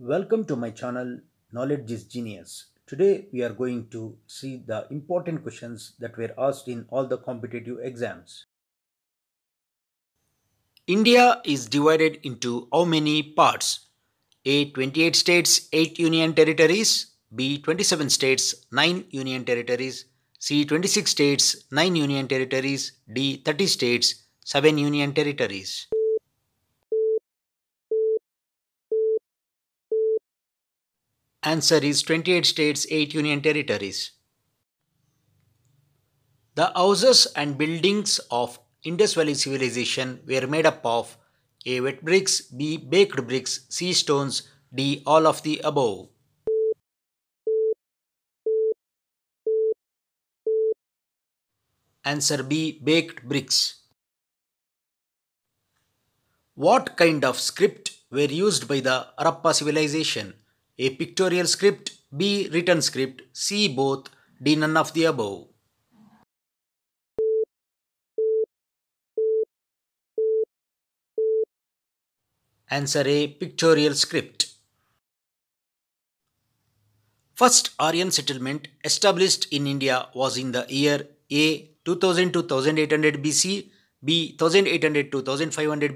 Welcome to my channel Knowledge is Genius. Today we are going to see the important questions that were asked in all the competitive exams. India is divided into how many parts? A. 28 states, 8 union territories. B. 27 states, 9 union territories. C. 26 states, 9 union territories. D. 30 states, 7 union territories. Answer is 28 states, 8 union territories. The houses and buildings of Indus Valley civilization were made up of A. Wet bricks, B. Baked bricks, C. Stones, D. All of the above. Answer B. Baked bricks. What kind of script were used by the Harappa civilization? A pictorial script. B. Written script. C. Both. D. None of the above. Answer A. Pictorial script. First Aryan settlement established in India was in the year A 2000-2800 BC, B 1800-2500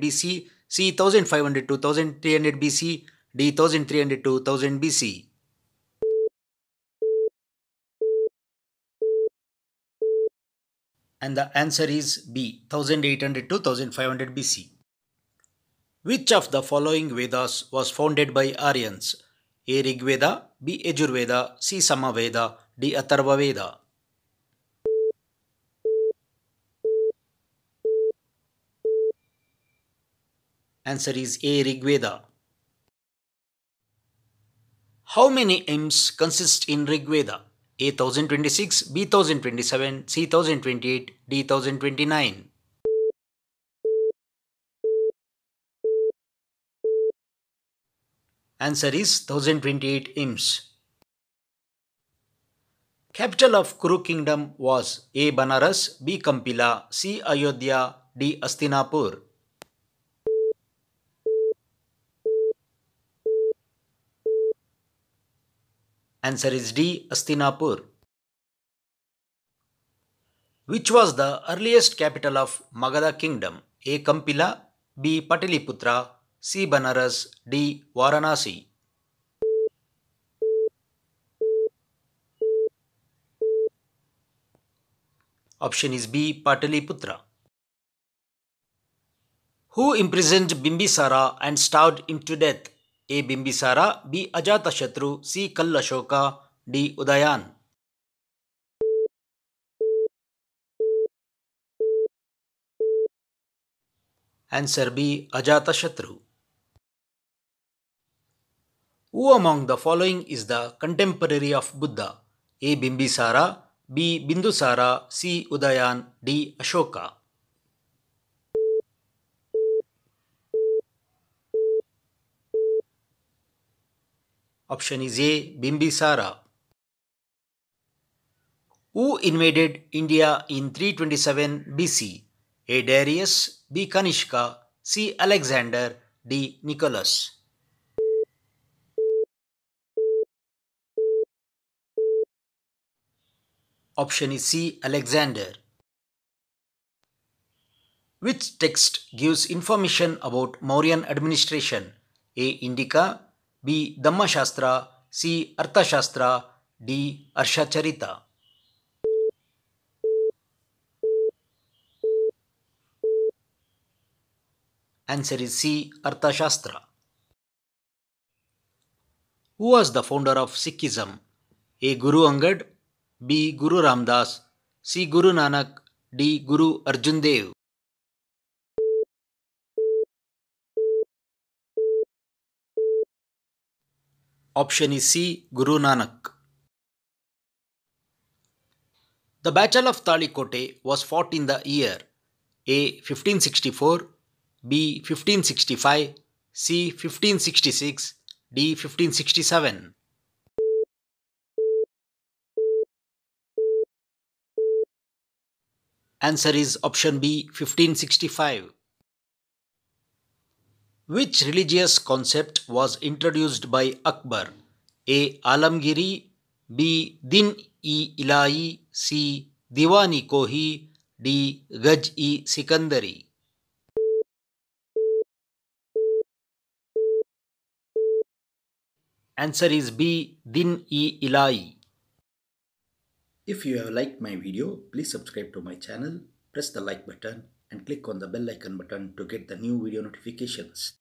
BC, C 1500-2300 BC, D 1300 2000 BC. And the answer is B 1800 2500 BC. Which of the following Vedas was founded by Aryans? A. Rigveda, B. Ajurveda, C. Samaveda, D. Atharva Veda. Answer is A. Rigveda. How many hymns consist in Rig Veda? A 1026, B 1027, C 1028, D 1029. Answer is 1028 hymns. Capital of Kuru kingdom was A. Banaras, B. Kampila, C. Ayodhya, D. Astinapur. Answer is D. Astinapur. Which was the earliest capital of Magadha kingdom? A. Kampila, B. Pataliputra, C. Banaras, D. Varanasi. Option is B. Pataliputra. Who imprisoned Bimbisara and starved him to death? A Bimbisara B Ajatashatru C Kalashoka D Udayan answer B who among the following is the contemporary of Buddha A Bimbisara B Bindusara C Udayan D Ashoka Option is A. Bimbisara. Who invaded India in 327 BC? A. Darius, B. Kanishka, C. Alexander, D. Nicholas. Option is C. Alexander. Which text gives information about Mauryan administration? A. Indica, B Dhammashastra C Arthashastra D Harshacharita answer is C Arthashastra who was the founder of Sikhism A Guru Angad B Guru Ramdas C Guru Nanak D Guru Arjun Dev Option is C. Guru Nanak. The Battle of Talikote was fought in the year A. 1564, B. 1565, C. 1566, D. 1567. Answer is option B 1565. Which religious concept was introduced by Akbar? A. Alamgiri, B. Din e Ilahi, C. Diwani Kohi, D. Gaj e Sikandari. Answer is B. Din e Ilahi. If you have liked my video, please subscribe to my channel, press the like button and click on the bell icon button to get the new video notifications.